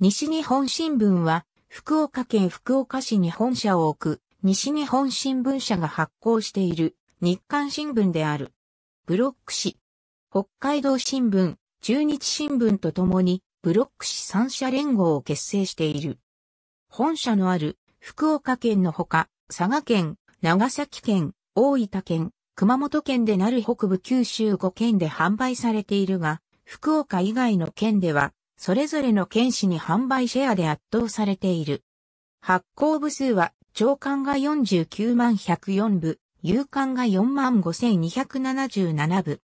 西日本新聞は、福岡県福岡市に本社を置く、西日本新聞社が発行している、日刊新聞である。ブロック市。北海道新聞、中日新聞とともに、ブロック市三社連合を結成している。本社のある、福岡県のほか、佐賀県、長崎県、大分県、熊本県でなる北部九州5県で販売されているが、福岡以外の県ではそれぞれの県市に販売シェアで圧倒されている。発行部数は、長官が49万104部、有官が4万5277部。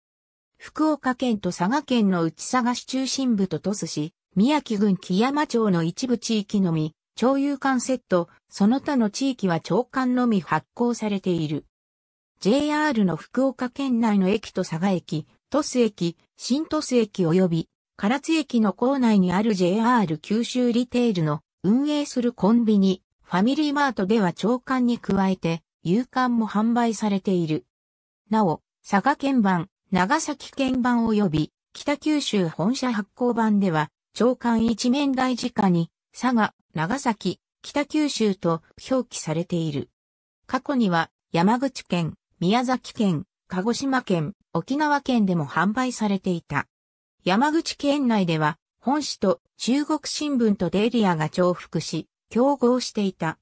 福岡県と佐賀県の内佐賀市中心部と鳥栖市、宮城郡木山町の一部地域のみ、町有官セット、その他の地域は長官のみ発行されている。JR の福岡県内の駅と佐賀駅、鳥栖駅、新鳥栖駅及び唐津駅の構内にある JR 九州リテールの運営するコンビニ、ファミリーマートでは朝刊に加えて、夕刊も販売されている。なお、佐賀県版、長崎県版及び北九州本社発行版では、朝刊一面大直に、佐賀、長崎、北九州と表記されている。過去には、山口県、宮崎県、鹿児島県、沖縄県でも販売されていた。山口県内では、本市と中国新聞とデイリアが重複し、競合していた。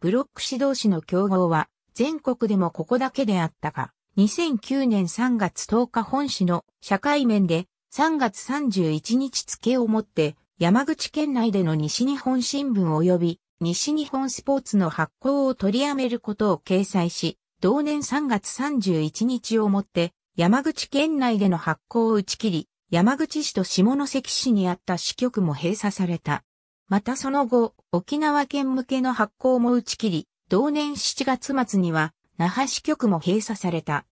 ブロック指同士の競合は、全国でもここだけであったが、2009年3月10日本市の社会面で、3月31日付をもって、山口県内での西日本新聞及び西日本スポーツの発行を取りやめることを掲載し、同年3月31日をもって山口県内での発行を打ち切り、山口市と下関市にあった支局も閉鎖された。またその後、沖縄県向けの発行も打ち切り、同年7月末には、那覇支局も閉鎖された。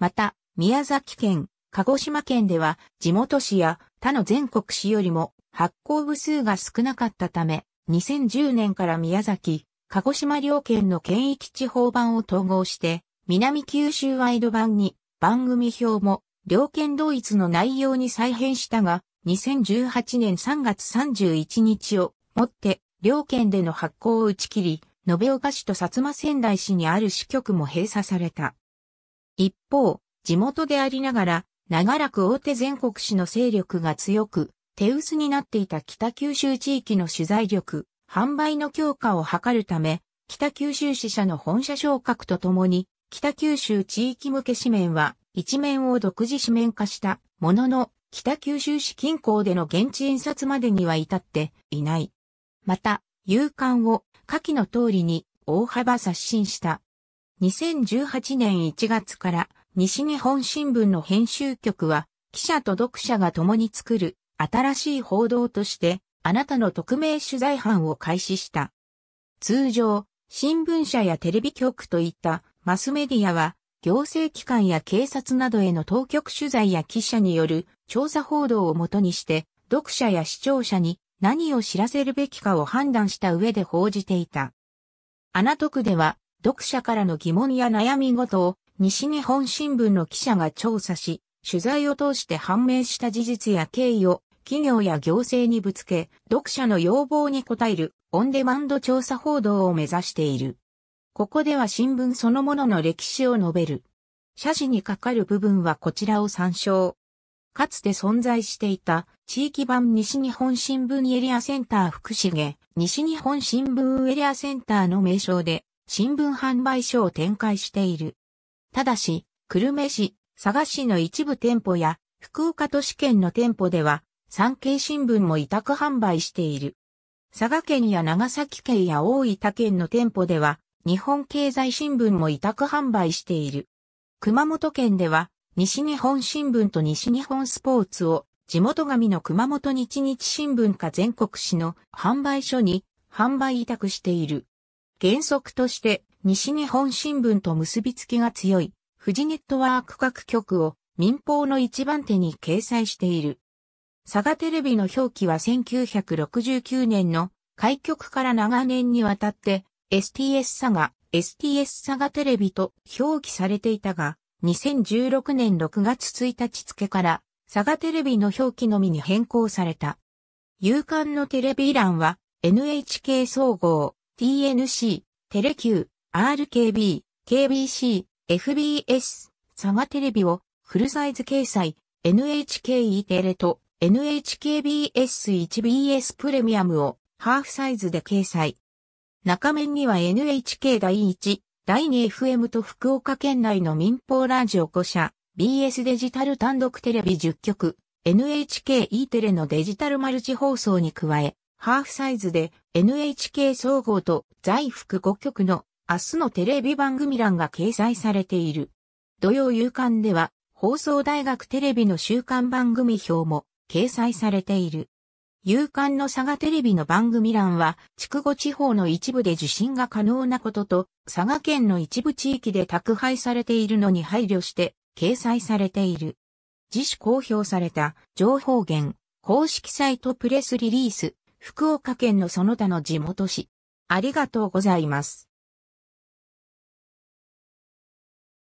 また、宮崎県、鹿児島県では、地元市や他の全国市よりも発行部数が少なかったため、2010年から宮崎、鹿児島両県の県域地方版を統合して、南九州ワイド版に番組表も両県同一の内容に再編したが、2018年3月31日をもって、両県での発行を打ち切り、延岡市と薩摩仙台市にある支局も閉鎖された。一方、地元でありながら、長らく大手全国市の勢力が強く、手薄になっていた北九州地域の取材力、販売の強化を図るため、北九州支社の本社昇格とともに、北九州地域向け紙面は一面を独自紙面化したものの、北九州市近郊での現地印刷までには至っていない。また、夕刊を下記の通りに大幅刷新した。2018年1月から西日本新聞の編集局は記者と読者が共に作る新しい報道としてあなたの匿名取材班を開始した。通常、新聞社やテレビ局といったマスメディアは行政機関や警察などへの当局取材や記者による調査報道をもとにして、読者や視聴者に何を知らせるべきかを判断した上で報じていた。アナトクでは、読者からの疑問や悩み事を西日本新聞の記者が調査し、取材を通して判明した事実や経緯を企業や行政にぶつけ、読者の要望に応えるオンデマンド調査報道を目指している。ここでは新聞そのものの歴史を述べる。写真にかかる部分はこちらを参照。かつて存在していた地域版西日本新聞エリアセンター福重、西日本新聞エリアセンターの名称で新聞販売所を展開している。ただし、久留米市、佐賀市の一部店舗や福岡都市圏の店舗では産経新聞も委託販売している。佐賀県や長崎県や大分県の店舗では日本経済新聞も委託販売している。熊本県では、西日本新聞と西日本スポーツを、地元紙の熊本日日新聞か全国紙の販売所に販売委託している。原則として、西日本新聞と結びつきが強い、富士ネットワーク各局を民放の一番手に掲載している。佐賀テレビの表記は1969年の開局から長年にわたって STS サガ、STS サガテレビと表記されていたが、2016年6月1日付から佐賀テレビの表記のみに変更された。夕刊のテレビ欄は NHK 総合、TNC、テレ Q、RKB、KBC、FBS、佐賀テレビをフルサイズ掲載、NHKE テレと NHKBS1BS プレミアムをハーフサイズで掲載。中面には NHK 第1、第 2FM と福岡県内の民放ラジオ5社、BS デジタル単独テレビ10局、NHKE テレのデジタルマルチ放送に加え、ハーフサイズで NHK 総合と在福5局の明日のテレビ番組欄が掲載されている。土曜夕刊では放送大学テレビの週刊番組表も掲載されている。夕刊の佐賀テレビの番組欄は、筑後地方の一部で受信が可能なことと、佐賀県の一部地域で宅配されているのに配慮して、掲載されている。自主公表された情報源、公式サイトプレスリリース、福岡県のその他の地元紙。ありがとうございます。